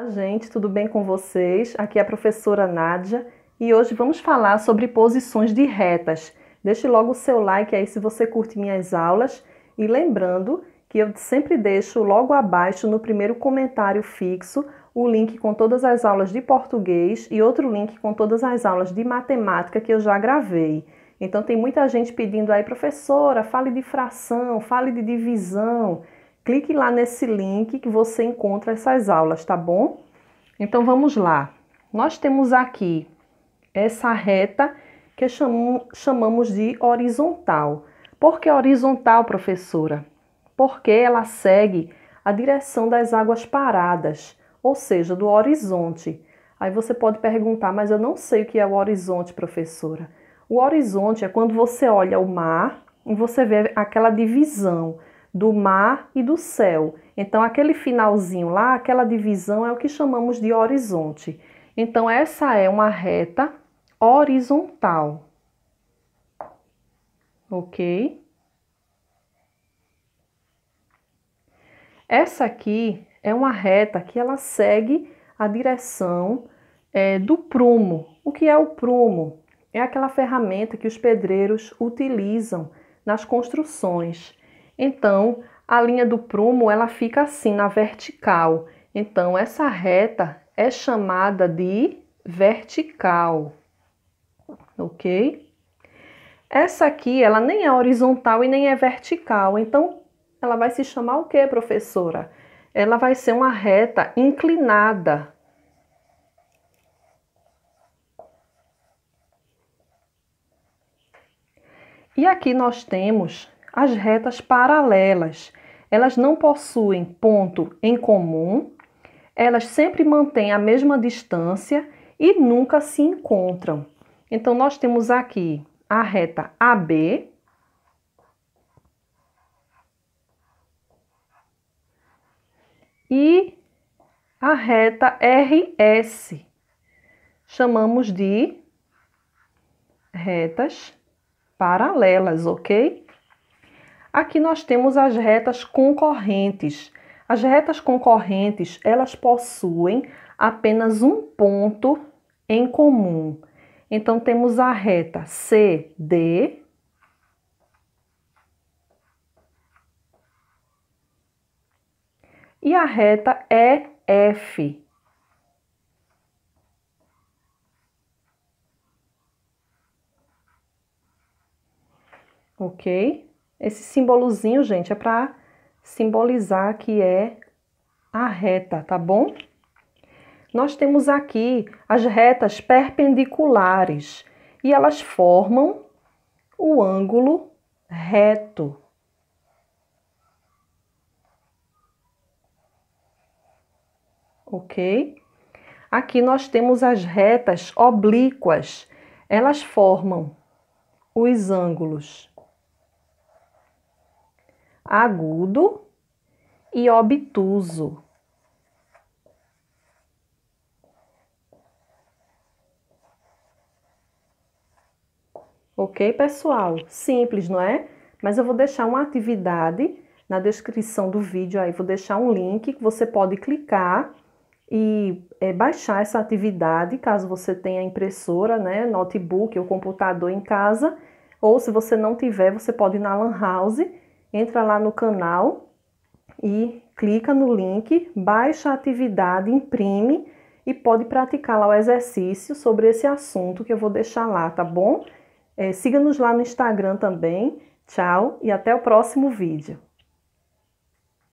Olá, gente, tudo bem com vocês? Aqui é a professora Nádia e hoje vamos falar sobre posições de retas. Deixe logo o seu like aí se você curte minhas aulas e lembrando que eu sempre deixo logo abaixo no primeiro comentário fixo o link com todas as aulas de português e outro link com todas as aulas de matemática que eu já gravei. Então tem muita gente pedindo aí, professora, fale de fração, fale de divisão clique lá nesse link que você encontra essas aulas, tá bom? Então vamos lá. Nós temos aqui essa reta que chamamos de horizontal. Por que horizontal, professora? Porque ela segue a direção das águas paradas, ou seja, do horizonte. Aí você pode perguntar, mas eu não sei o que é o horizonte, professora. O horizonte é quando você olha o mar e você vê aquela divisão do mar e do céu. Então, aquele finalzinho lá, aquela divisão é o que chamamos de horizonte. Então, essa é uma reta horizontal. Ok? Essa aqui é uma reta que ela segue a direção é, do prumo. O que é o prumo? É aquela ferramenta que os pedreiros utilizam nas construções. Então, a linha do prumo ela fica assim na vertical. Então, essa reta é chamada de vertical, ok? Essa aqui, ela nem é horizontal e nem é vertical, então ela vai se chamar o que, professora? Ela vai ser uma reta inclinada. E aqui nós temos as retas paralelas. Elas não possuem ponto em comum, elas sempre mantêm a mesma distância e nunca se encontram. Então, nós temos aqui a reta AB, e a reta RS. Chamamos de retas paralelas, ok? Aqui nós temos as retas concorrentes. As retas concorrentes, elas possuem apenas um ponto em comum. Então temos a reta CD e a reta EF. OK? Esse símbolozinho, gente, é para simbolizar que é a reta, tá bom? Nós temos aqui as retas perpendiculares e elas formam o ângulo reto. Ok? Aqui nós temos as retas oblíquas, elas formam os ângulos agudo e obtuso. Ok, pessoal? Simples, não é? Mas eu vou deixar uma atividade na descrição do vídeo aí, vou deixar um link que você pode clicar e é, baixar essa atividade, caso você tenha impressora, né, notebook ou computador em casa, ou se você não tiver, você pode ir na Lan House entra lá no canal e clica no link, baixa a atividade, imprime e pode praticar lá o exercício sobre esse assunto que eu vou deixar lá, tá bom? É, Siga-nos lá no Instagram também. Tchau e até o próximo vídeo.